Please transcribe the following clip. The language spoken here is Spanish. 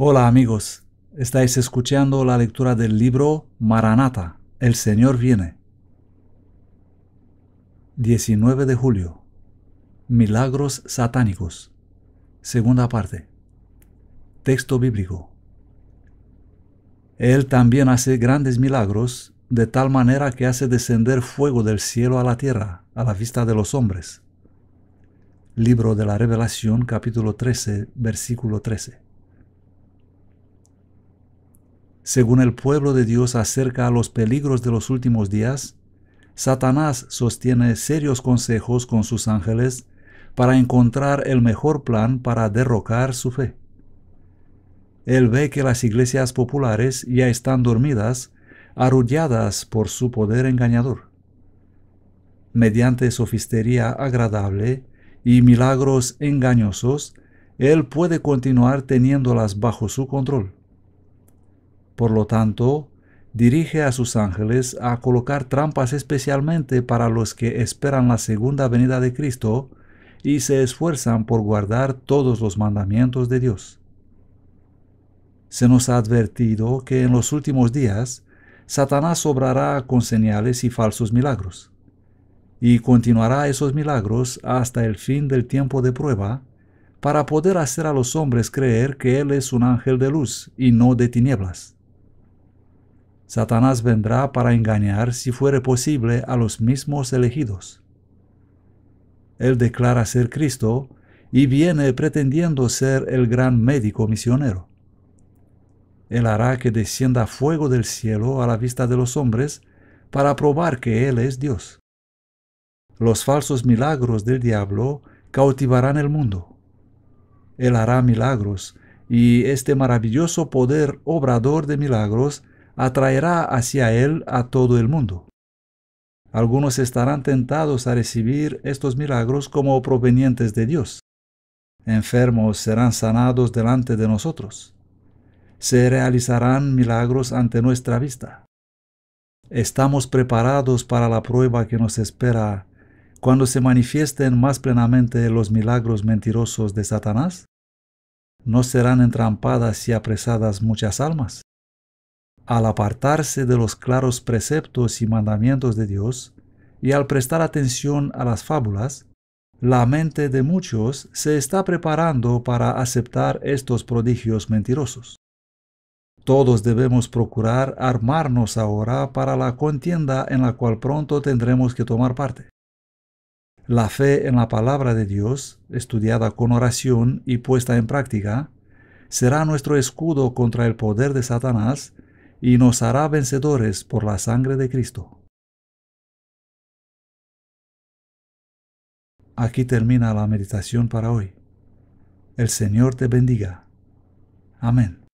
Hola amigos, estáis escuchando la lectura del libro Maranata, El Señor viene. 19 de julio. Milagros satánicos. Segunda parte. Texto bíblico. Él también hace grandes milagros, de tal manera que hace descender fuego del cielo a la tierra, a la vista de los hombres. Libro de la Revelación capítulo 13, versículo 13 según el pueblo de Dios acerca a los peligros de los últimos días, Satanás sostiene serios consejos con sus ángeles para encontrar el mejor plan para derrocar su fe. Él ve que las iglesias populares ya están dormidas, arrulladas por su poder engañador. Mediante sofistería agradable y milagros engañosos, Él puede continuar teniéndolas bajo su control por lo tanto, dirige a sus ángeles a colocar trampas especialmente para los que esperan la segunda venida de Cristo y se esfuerzan por guardar todos los mandamientos de Dios. Se nos ha advertido que en los últimos días Satanás obrará con señales y falsos milagros, y continuará esos milagros hasta el fin del tiempo de prueba, para poder hacer a los hombres creer que Él es un ángel de luz y no de tinieblas. Satanás vendrá para engañar, si fuere posible, a los mismos elegidos. Él declara ser Cristo y viene pretendiendo ser el gran médico misionero. Él hará que descienda fuego del cielo a la vista de los hombres para probar que Él es Dios. Los falsos milagros del diablo cautivarán el mundo. Él hará milagros y este maravilloso poder obrador de milagros atraerá hacia él a todo el mundo. Algunos estarán tentados a recibir estos milagros como provenientes de Dios. Enfermos serán sanados delante de nosotros. Se realizarán milagros ante nuestra vista. Estamos preparados para la prueba que nos espera cuando se manifiesten más plenamente los milagros mentirosos de Satanás. No serán entrampadas y apresadas muchas almas al apartarse de los claros preceptos y mandamientos de Dios y al prestar atención a las fábulas, la mente de muchos se está preparando para aceptar estos prodigios mentirosos. Todos debemos procurar armarnos ahora para la contienda en la cual pronto tendremos que tomar parte. La fe en la palabra de Dios, estudiada con oración y puesta en práctica, será nuestro escudo contra el poder de Satanás y nos hará vencedores por la sangre de Cristo. Aquí termina la meditación para hoy. El Señor te bendiga. Amén.